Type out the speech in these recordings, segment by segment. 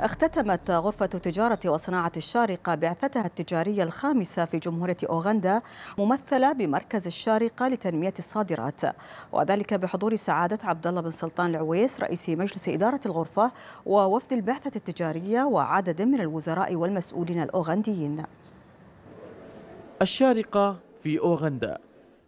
اختتمت غرفة تجارة وصناعة الشارقة بعثتها التجارية الخامسة في جمهورية أوغندا ممثلة بمركز الشارقة لتنمية الصادرات وذلك بحضور سعادة عبد الله بن سلطان العويس رئيس مجلس إدارة الغرفة ووفد البعثة التجارية وعدد من الوزراء والمسؤولين الأوغنديين الشارقة في أوغندا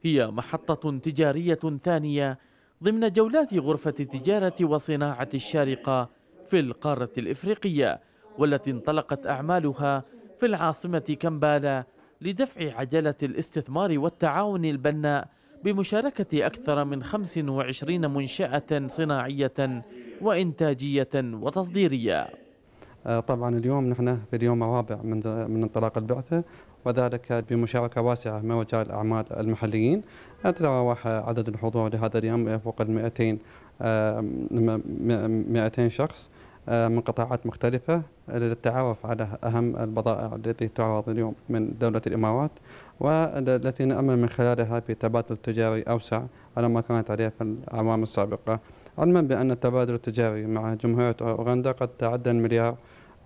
هي محطة تجارية ثانية ضمن جولات غرفة تجارة وصناعة الشارقة في القارة الإفريقية والتي انطلقت أعمالها في العاصمة كمبالا لدفع عجلة الاستثمار والتعاون البناء بمشاركة أكثر من 25 منشأة صناعية وإنتاجية وتصديرية آه، طبعا اليوم نحن في اليوم الرابع من, من انطلاق البعثة وذلك بمشاركة واسعة من رجال الأعمال المحليين تتراوح عدد الحضور لهذا اليوم فوق ال 200 200 شخص آه، من قطاعات مختلفة للتعرف على أهم البضائع التي تعرض اليوم من دولة الإمارات والتي نأمل من خلالها في تبادل تجاري أوسع على ما كانت عليه في الأعوام السابقة علما بأن التبادل التجاري مع جمهورية أوغندا قد تعدى المليار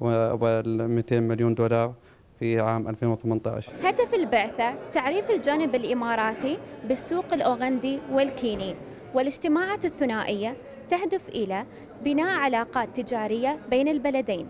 و 200 مليون دولار في عام 2018 هدف البعثة تعريف الجانب الإماراتي بالسوق الأوغندي والكيني والاجتماعات الثنائية تهدف إلى بناء علاقات تجارية بين البلدين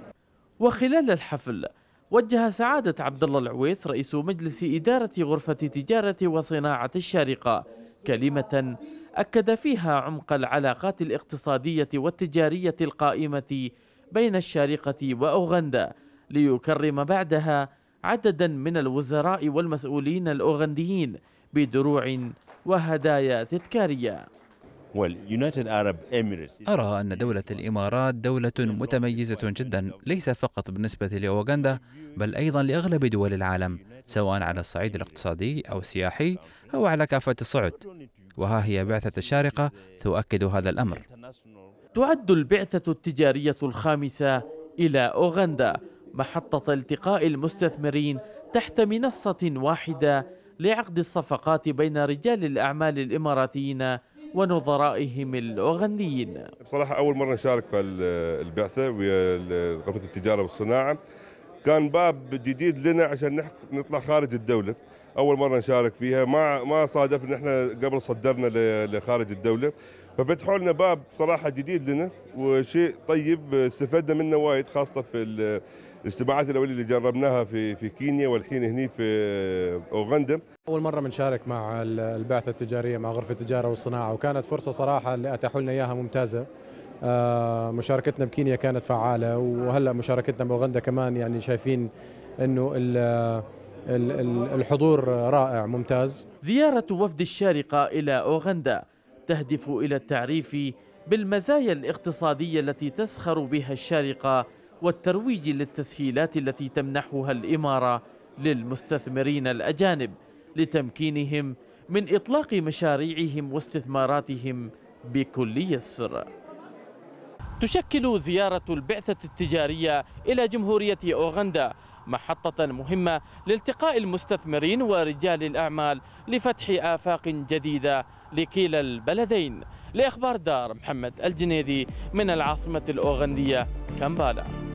وخلال الحفل وجه سعادة عبد الله العويس رئيس مجلس إدارة غرفة تجارة وصناعة الشارقة كلمة أكد فيها عمق العلاقات الاقتصادية والتجارية القائمة بين الشارقة وأوغندا ليكرم بعدها عددا من الوزراء والمسؤولين الأوغنديين بدروع وهدايا تذكاريه أرى أن دولة الإمارات دولة متميزة جدا ليس فقط بالنسبة لأوغندا بل أيضا لأغلب دول العالم سواء على الصعيد الاقتصادي أو السياحي أو على كافة الصعد وها هي بعثة الشارقة تؤكد هذا الأمر تعد البعثة التجارية الخامسة إلى أوغندا محطة التقاء المستثمرين تحت منصة واحدة لعقد الصفقات بين رجال الأعمال الإماراتيين ونظرائهم الأوغنديين بصراحة أول مرة نشارك في البعثة ويا غرفة التجارة والصناعة كان باب جديد لنا عشان نطلع خارج الدولة اول مره نشارك فيها ما ما صادفنا احنا قبل صدرنا لخارج الدوله ففتحوا لنا باب صراحه جديد لنا وشيء طيب استفدنا منه وايد خاصه في الاجتماعات الاوليه اللي جربناها في في كينيا والحين هنا في اوغندا اول مره بنشارك مع البعثه التجاريه مع غرفه التجاره والصناعه وكانت فرصه صراحه اللي اتاحوا لنا اياها ممتازه آه، مشاركتنا بكينيا كانت فعاله وهلا مشاركتنا باوغندا كمان يعني شايفين انه الحضور رائع ممتاز زياره وفد الشارقه الى اوغندا تهدف الى التعريف بالمزايا الاقتصاديه التي تسخر بها الشارقه والترويج للتسهيلات التي تمنحها الإمارة للمستثمرين الأجانب لتمكينهم من إطلاق مشاريعهم واستثماراتهم بكل يسر تشكل زيارة البعثة التجارية إلى جمهورية أوغندا محطة مهمة لالتقاء المستثمرين ورجال الأعمال لفتح آفاق جديدة لكلا البلدين لأخبار دار محمد الجنيدي من العاصمة الأوغندية كامبالا